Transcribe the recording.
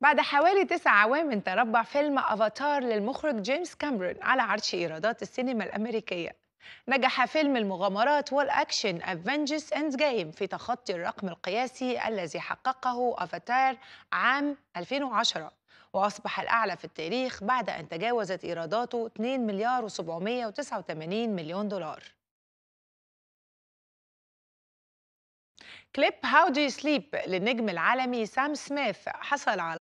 بعد حوالي تسع اعوام تربع فيلم افاتار للمخرج جيمس كاميرون على عرش ايرادات السينما الامريكيه نجح فيلم المغامرات والاكشن افنجرز اند جيم في تخطي الرقم القياسي الذي حققه افاتار عام 2010 واصبح الاعلى في التاريخ بعد ان تجاوزت ايراداته 2 مليار و789 مليون دولار كليب هاو دو سليب للنجم العالمي سام سميث حصل على